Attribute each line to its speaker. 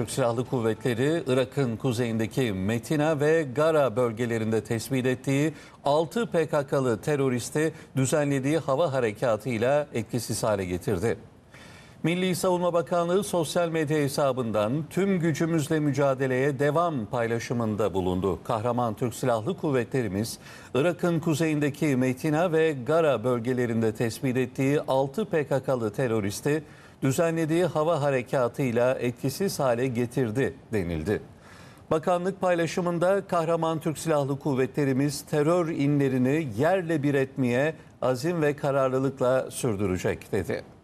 Speaker 1: Türk Silahlı Kuvvetleri Irak'ın kuzeyindeki Metina ve Gara bölgelerinde tespit ettiği 6 PKK'lı teröristi düzenlediği hava harekatıyla etkisiz hale getirdi. Milli Savunma Bakanlığı sosyal medya hesabından tüm gücümüzle mücadeleye devam paylaşımında bulundu. Kahraman Türk Silahlı Kuvvetlerimiz Irak'ın kuzeyindeki Metina ve Gara bölgelerinde tespit ettiği 6 PKK'lı teröristi düzenlediği hava harekatıyla etkisiz hale getirdi denildi. Bakanlık paylaşımında kahraman Türk Silahlı Kuvvetlerimiz terör inlerini yerle bir etmeye azim ve kararlılıkla sürdürecek dedi.